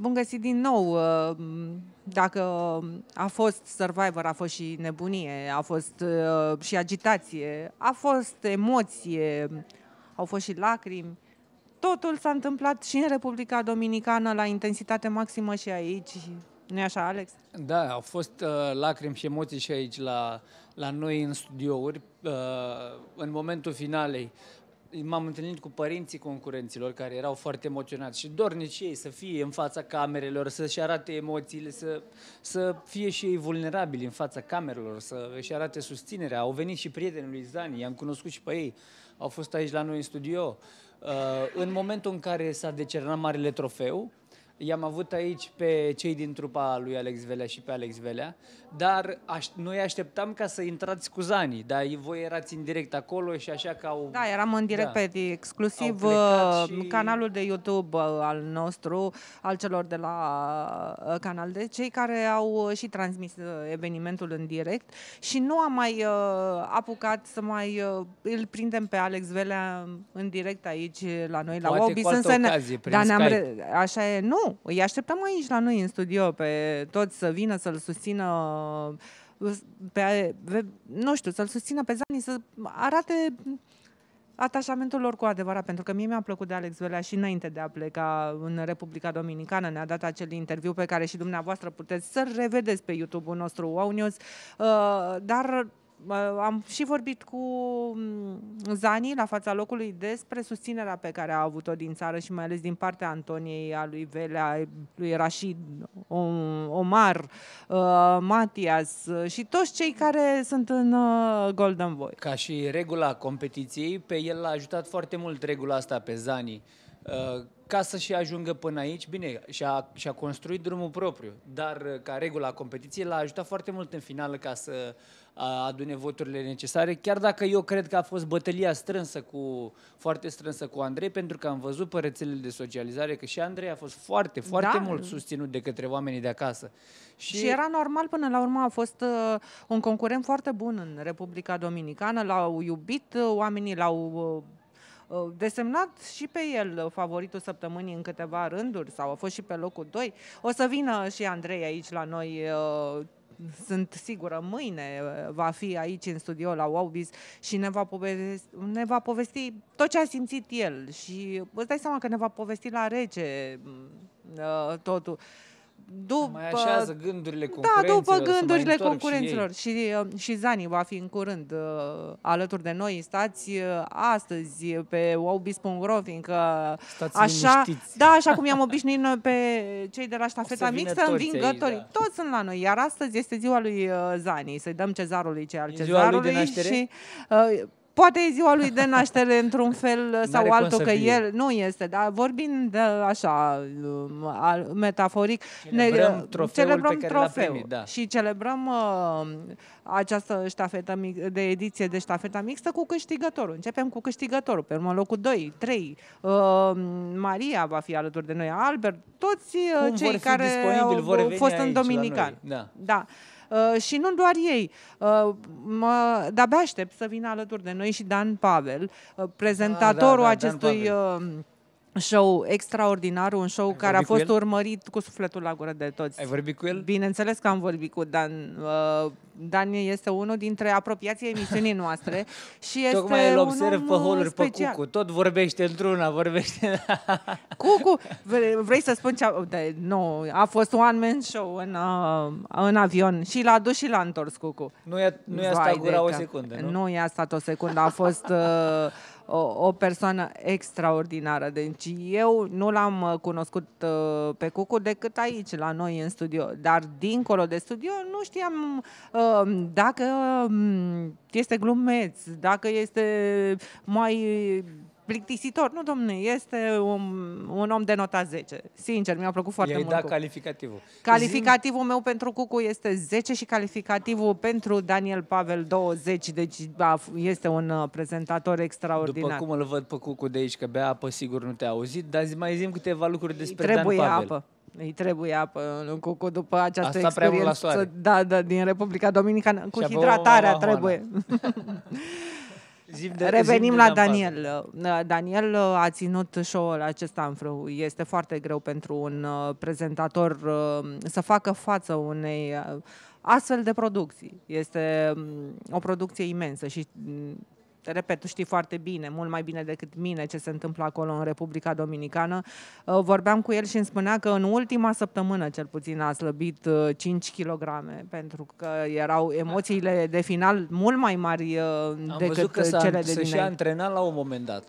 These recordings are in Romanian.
Bun găsit din nou. Uh, dacă a fost Survivor, a fost și nebunie, a fost uh, și agitație, a fost emoție, au fost și lacrimi. Totul s-a întâmplat și în Republica Dominicană la intensitate maximă și aici. nu așa, Alex? Da, au fost uh, lacrimi și emoții și aici la, la noi în studiouri. Uh, în momentul finalei, uh, m-am întâlnit cu părinții concurenților care erau foarte emoționați și dornici ei să fie în fața camerelor, să-și arate emoțiile, să, să fie și ei vulnerabili în fața camerelor, să-și arate susținerea. Au venit și prietenii lui Zani, i-am cunoscut și pe ei, au fost aici la noi în studio. Uh, în momentul în care s-a decernat marele trofeu, I-am avut aici pe cei din trupa lui Alex Velea și pe Alex Velea, dar aș, noi așteptam ca să intrați cu Zani, dar voi erați în direct acolo și așa că au... Da, eram în da. direct da, pe exclusiv uh, și... canalul de YouTube uh, al nostru, al celor de la uh, canal de cei care au și transmis evenimentul în direct și nu am mai uh, apucat să mai uh, îl prindem pe Alex Velea în direct aici la noi, Poate la Obi, să ne... Dar ne-am re... Așa e, nu, nu, îi așteptăm aici la noi în studio pe toți să vină să-l susțină uh, pe, pe, nu știu, să-l susțină pe Zani, să arate atașamentul lor cu adevărat, pentru că mie mi-a plăcut de Alex Velea și înainte de a pleca în Republica Dominicană, ne-a dat acel interviu pe care și dumneavoastră puteți să revedeți pe YouTube-ul nostru, Wow News, uh, dar am și vorbit cu mm, Zani la fața locului despre susținerea pe care a avut-o din țară și mai ales din partea Antoniei, a lui Velea, lui Rashid, Omar, uh, Matias uh, și toți cei care sunt în uh, Golden Boy. Ca și regula competiției, pe el l-a ajutat foarte mult regula asta pe Zani ca să și ajungă până aici, bine, și-a, și-a construit drumul propriu, dar ca regula competiției l-a ajutat foarte mult în finală ca să adune voturile necesare, chiar dacă eu cred că a fost bătălia strânsă cu, foarte strânsă cu Andrei, pentru că am văzut pe rețelele de socializare că și Andrei a fost foarte, foarte da. mult susținut de către oamenii de acasă. Și... și era normal până la urmă, a fost uh, un concurent foarte bun în Republica Dominicană, l-au iubit, uh, oamenii l-au uh, uh, desemnat și pe el uh, favoritul săptămânii în câteva rânduri sau a fost și pe locul 2. O să vină și Andrei aici la noi sunt sigură, mâine uh, va fi aici în studio la Wowbiz și ne va, povesti, ne va povesti tot ce a simțit el și îți dai seama că ne va povesti la rece mm, uh, totul după... Mai așează gândurile da, concurenților. Da, după gândurile concurenților. Și, și, uh, și Zani va fi în curând uh, alături de noi. Stați uh, astăzi pe wowbiz.ro, fiindcă Stați așa, liniștiți. da, așa cum i-am obișnuit noi pe cei de la ștafeta mixtă, învingătorii. Da. Toți sunt la noi. Iar astăzi este ziua lui uh, Zani. Să-i dăm cezarului ce al cezarului. Ziua lui de naștere? Și, uh, poate e ziua lui de naștere într-un fel sau N-are altul, că fie. el nu este, dar vorbim de așa, um, metaforic, celebrăm ne, trofeul celebrăm pe care primit, da. și celebrăm uh, această ștafetă mic, de ediție de ștafeta mixtă cu câștigătorul. Începem cu câștigătorul, pe urmă locul 2, 3, uh, Maria va fi alături de noi, Albert, toți uh, cei care au fost în Dominican. Da. da. Uh, și nu doar ei. Uh, de-abia aștept să vină alături de noi și Dan Pavel, uh, prezentatorul da, da, da, acestui... Dan Pavel. Uh, show extraordinar, un show Ai care a fost cu urmărit cu sufletul la gură de toți. Ai vorbit cu el? Bineînțeles că am vorbit cu Dan. Uh, Dan este unul dintre apropiații emisiunii noastre și este Tocmai îl observ pe uh, holuri pe Cucu, tot vorbește într-una, vorbește... Cucu, vrei să spun ce... A... De, nu, a fost one man show în, uh, în avion și l-a dus și l-a întors Cucu. Nu i-a, nu i-a stat gura o secundă, nu? Nu i-a stat o secundă, a fost... Uh, o, o persoană extraordinară. Deci eu nu l-am uh, cunoscut uh, pe Cucu decât aici, la noi în studio. Dar dincolo de studio nu știam uh, dacă mm, este glumeț, dacă este mai plictisitor. Nu, domne, este un, un om de nota 10. Sincer, mi-a plăcut foarte I-ai mult. da cu. calificativul. Calificativul Zim... meu pentru Cucu este 10 și calificativul pentru Daniel Pavel 20. Deci este un uh, prezentator extraordinar. După cum îl văd pe Cucu de aici, că bea apă, sigur nu te-a auzit, dar zi, mai zim câteva lucruri despre trebuie Dan Pavel. apă. Îi trebuie apă cu, uh, cucu după această Asta experiență. Prea la soare. Da, da, din Republica Dominicană. Cu și hidratarea trebuie. Zim de, Revenim zim la Daniel. Daniel a ținut show-ul acesta în frâu. Este foarte greu pentru un uh, prezentator uh, să facă față unei uh, astfel de producții. Este um, o producție imensă și mm, repet, tu știi foarte bine, mult mai bine decât mine ce se întâmplă acolo în Republica Dominicană. Uh, vorbeam cu el și îmi spunea că în ultima săptămână, cel puțin, a slăbit 5 uh, kg, pentru că erau emoțiile de final mult mai mari uh, Am decât că cele de dinainte. și antrenat la un moment dat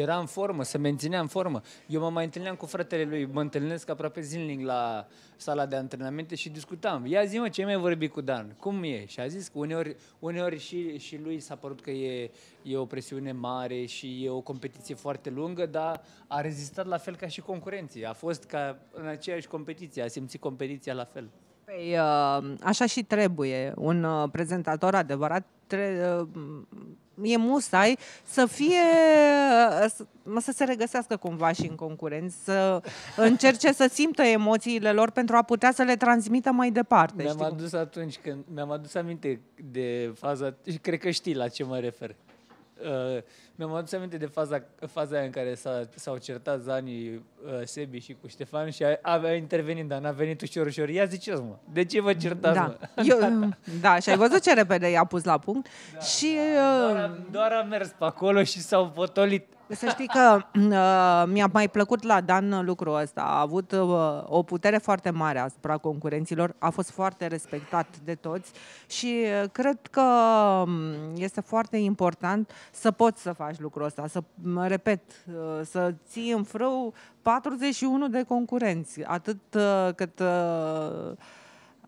era în formă, se menținea în formă. Eu mă mai întâlneam cu fratele lui, mă întâlnesc aproape zilnic la sala de antrenamente și discutam. Ia zi mă, ce mai vorbi cu Dan? Cum e? Și a zis că uneori, uneori și, și lui s-a părut că e, e o presiune mare și e o competiție foarte lungă, dar a rezistat la fel ca și concurenții. A fost ca în aceeași competiție, a simțit competiția la fel. Păi, uh, așa și trebuie. Un uh, prezentator adevărat tre- uh, e musai să fie să se regăsească cumva și în concurență, să încerce să simtă emoțiile lor pentru a putea să le transmită mai departe. Mi-am știi? adus atunci când mi-am adus aminte de faza, cred că știi la ce mă refer. Uh, mi-am adus aminte de faza, faza aia în care s-a, s-au certat Zani, uh, Sebi și cu Ștefan și a, a, intervenit, dar n-a venit ușor, ușor. Ia ziceți, mă, de ce vă certați, da. Eu, mm, da, și ai văzut ce repede i-a pus la punct. Da. Și, da, uh, doar, a, doar a mers pe acolo și s-au potolit. Să știi că uh, mi-a mai plăcut la Dan lucrul ăsta. A avut uh, o putere foarte mare asupra concurenților, a fost foarte respectat de toți și uh, cred că mm, este foarte important să poți să faci lucrul ăsta, să, repet, uh, să ții în frâu 41 de concurenți, atât uh, cât... Uh,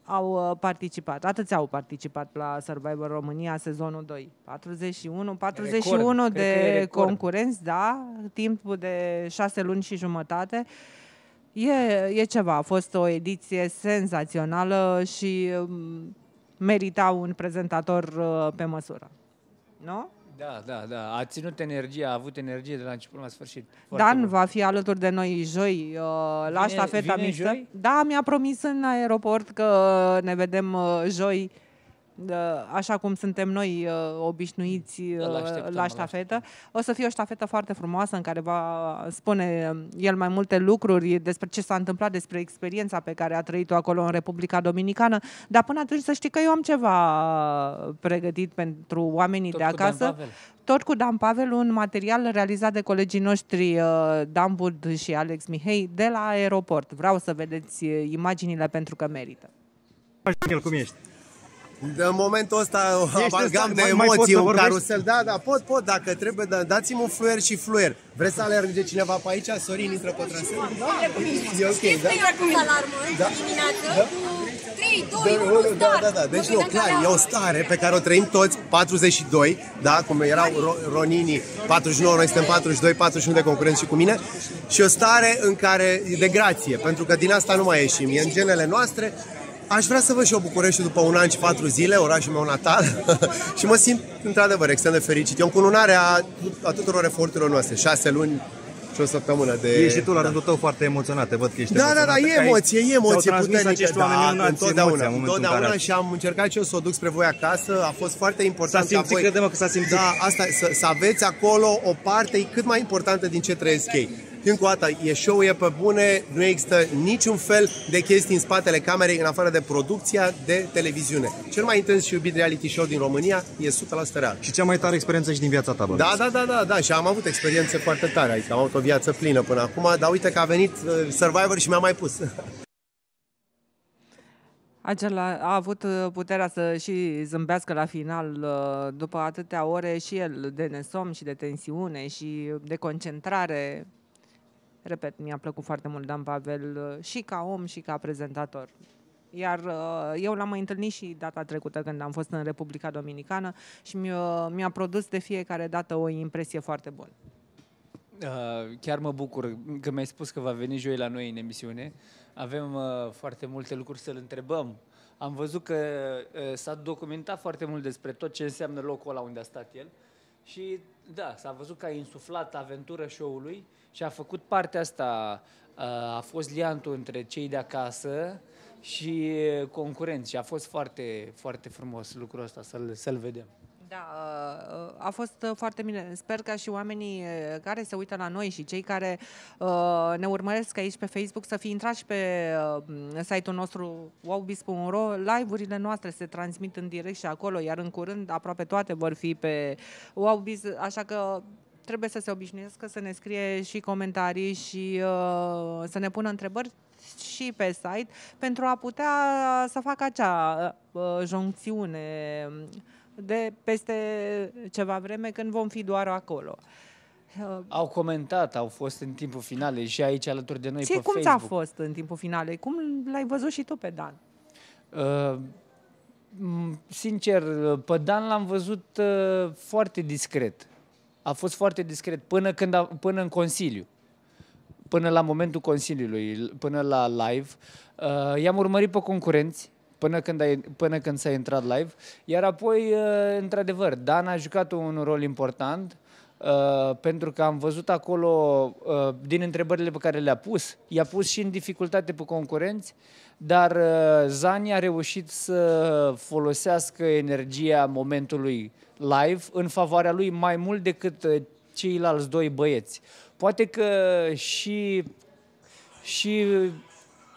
au uh, participat. Atâți au participat la Survivor România sezonul 2. 41, 41 record. de concurenți, da, Timp de 6 luni și jumătate. E, e ceva, a fost o ediție senzațională și um, merita un prezentator uh, pe măsură. Nu? Da, da, da. A ținut energie, a avut energie de la început la sfârșit. Foarte Dan bun. va fi alături de noi joi uh, la vine, ștafeta vine mixtă. Joi? Da, mi-a promis în aeroport că ne vedem uh, joi așa cum suntem noi uh, obișnuiți da, uh, la ștafetă. O să fie o ștafetă foarte frumoasă în care va spune el mai multe lucruri despre ce s-a întâmplat, despre experiența pe care a trăit-o acolo în Republica Dominicană, dar până atunci să știi că eu am ceva pregătit pentru oamenii Tot de acasă tot cu Dan Pavel, un material realizat de colegii noștri uh, Dan Bud și Alex Mihei de la aeroport. Vreau să vedeți imaginile pentru că merită. Cum ești? De în momentul ăsta amalgam de emoții, un carusel. Da, da, pot, pot, dacă trebuie, da, dați-mi un fluier și fluier. Vreți să alerge cineva pe aici? Sorin intră pe traseu? Da, da, e ok, da? Știți cum e alarmă da? dimineață da? cu 3, 2, 1, da, da, da, deci nu, clar, e o stare pe care o trăim toți, 42, da, cum erau Ro- Ronini, 49, noi suntem 42, 41 de concurenți și cu mine, și o stare în care, de grație, pentru că din asta nu mai ieșim, e în genele noastre, aș vrea să văd și eu București după un an și patru zile, orașul meu natal, și mă simt într-adevăr extrem de fericit. E o cununare a, a tuturor eforturilor noastre, șase luni și o săptămână de... Ești și tu la rândul tău foarte emoționat, te văd că ești Da, da, da, e emoție, e emoție puternică, da, întotdeauna, întotdeauna și am încercat și eu să o duc spre voi acasă, a fost foarte important s-a simțit, voi... credem că s-a simțit. Da, asta, să, să aveți acolo o parte cât mai importantă din ce trăiesc ei. Încă o dată, e show, e pe bune, nu există niciun fel de chestii în spatele camerei, în afară de producția de televiziune. Cel mai intens și iubit reality show din România e 100% real. Și cea mai tare experiență și din viața ta, bă. Da, da, da, da, da, și am avut experiențe foarte tare, Aici am avut o viață plină până acum, dar uite că a venit uh, Survivor și mi-a mai pus. Acela a avut uh, puterea să și zâmbească la final uh, după atâtea ore și el de nesom și de tensiune și de concentrare Repet, mi-a plăcut foarte mult Dan Pavel uh, și ca om și ca prezentator. Iar uh, eu l-am mai întâlnit și data trecută când am fost în Republica Dominicană și uh, mi-a, produs de fiecare dată o impresie foarte bună. chiar mă bucur că mi-ai spus că va veni joi la noi în emisiune. Avem foarte multe lucruri să-l întrebăm. Am văzut că s-a documentat foarte mult despre tot ce înseamnă locul ăla unde a stat el și da, s-a văzut că a insuflat aventura show-ului și a făcut partea asta, a fost liantul între cei de acasă și concurenți și a fost foarte, foarte frumos lucrul ăsta să-l, să-l vedem. Da, uh, a fost uh, foarte bine. Sper că și oamenii uh, care se uită la noi și cei care ne urmăresc aici pe Facebook să fie intrați și pe site-ul nostru wowbiz.ro. Live-urile noastre se transmit în direct și acolo, iar în curând aproape toate vor fi pe Wowbiz. așa că trebuie să se obișnuiască să ne scrie și comentarii și să ne pună întrebări și pe site pentru a putea să facă acea uh, joncțiune de peste ceva vreme când vom fi doar acolo. Uh, au comentat, au fost în timpul finale și aici alături de noi Ție, pe cum Facebook. cum ți-a fost în timpul finale? Cum l-ai văzut și tu pe Dan? Uh, sincer, pe Dan l-am văzut uh, foarte discret. A fost foarte discret până, când a, până în Consiliu. Până la momentul Consiliului, până la live. Uh, i-am urmărit pe concurenți, până când, ai, până când s-a intrat live. Iar apoi, uh, într-adevăr, Dan a jucat un rol important Uh, pentru că am văzut acolo, uh, din întrebările pe care le-a pus, i-a pus și în dificultate pe concurenți, dar uh, Zani a reușit să folosească energia momentului live în favoarea lui mai mult decât uh, ceilalți doi băieți. Poate că și, și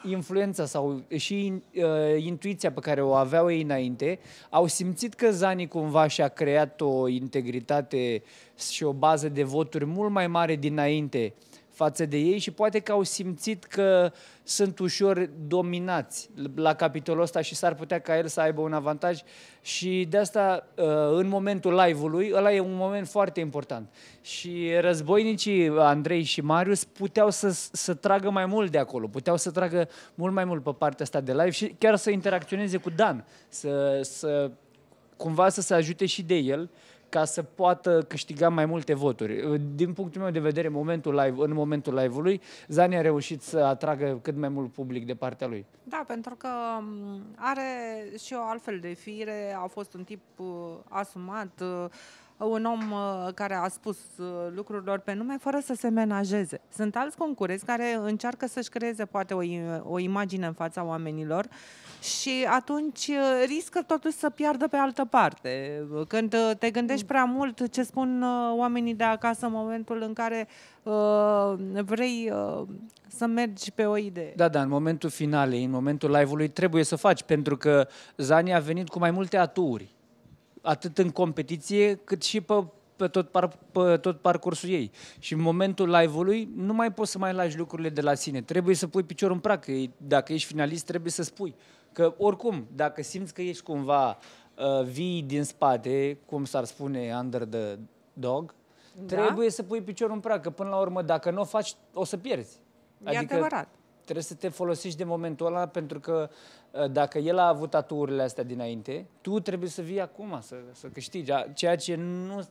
influența sau și uh, intuiția pe care o aveau ei înainte, au simțit că Zani cumva și-a creat o integritate și o bază de voturi mult mai mare dinainte uh, față de ei și poate că au simțit că sunt ușor dominați la capitolul ăsta și s-ar putea ca el să aibă un avantaj și de asta uh, în momentul live-ului, ăla e un moment foarte important. Și războinicii Andrei și Marius puteau să, să tragă mai mult de acolo, puteau să tragă mult mai mult pe partea asta de live și chiar să interacționeze cu Dan, să, să cumva să se ajute și de el ca să poată câștiga mai multe voturi. Uh, din punctul meu de vedere, momentul live, în momentul live-ului, Zani a reușit să atragă cât mai mult public de partea lui. Da, pentru că um, are și o altfel de fire, a fost un tip uh, asumat, uh, un om uh, care a spus uh, lucrurilor pe nume fără să se menajeze. Sunt alți concurenți care încearcă să-și creeze poate o, o imagine în fața oamenilor și atunci uh, riscă totuși să piardă pe altă parte. Când te gândești prea mult ce spun oamenii de acasă în momentul în care uh, vrei uh, să mergi pe o idee. Da, da, în momentul final, în momentul live-ului trebuie să faci, pentru că Zani a venit cu mai multe aturi atât în competiție, cât și pe, pe, tot, par, pe tot parcursul ei. Și în momentul live-ului nu mai poți să mai lași lucrurile de la sine. Trebuie să pui piciorul în prag. Dacă ești finalist, trebuie să spui. Că oricum, dacă simți că ești cumva uh, vii din spate, cum s-ar spune under the dog, da? trebuie să pui piciorul în prag. Că până la urmă, dacă nu o faci, o să pierzi. E adică, adevărat trebuie să te folosești de momentul ăla pentru că Ă, dacă el a avut aturile astea dinainte, tu trebuie să vii acum să, să câștigi, ceea ce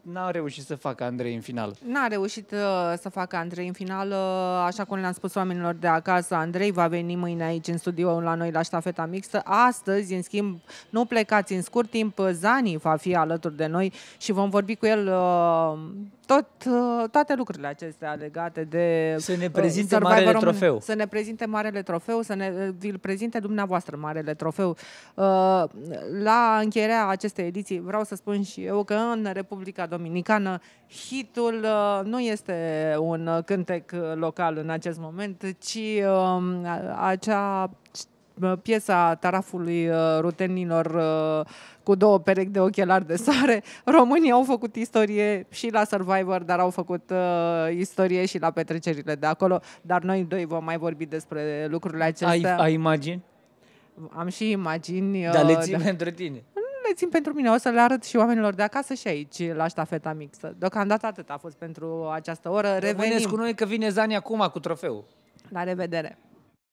nu a reușit să facă Andrei în final. N-a reușit uh, să facă Andrei în final, uh, așa cum le-am spus oamenilor de acasă, Andrei va veni mâine aici în studio la noi la ștafeta mixtă. Astăzi, în schimb, nu plecați în scurt timp, Zani va fi alături de noi și vom vorbi cu el uh, tot, toate lucrurile acestea legate de... Să ne prezinte marele român, trofeu. Să ne prezinte marele trofeu, să ne, vi-l prezinte dumneavoastră, marele trofeu. Uh, la încheierea acestei ediții vreau să spun și eu că în Republica Dominicană hitul uh, nu este un cântec local în acest moment, ci um, acea piesa tarafului uh, rutenilor cu două perechi de ochelari de sare. Românii au făcut istorie și la Survivor, dar au făcut uh, istorie și la petrecerile de acolo. Dar noi doi vom mai vorbi despre lucrurile acestea. Ai, ai imagini? am și imagini. Dar le uh, țin da. pentru tine. Nu le țin pentru mine, o să le arăt și oamenilor de acasă și aici, la ștafeta mixtă. Deocamdată atât a fost pentru această oră. Revenim. Rămâneți cu noi că vine Zani acum cu trofeu. La revedere!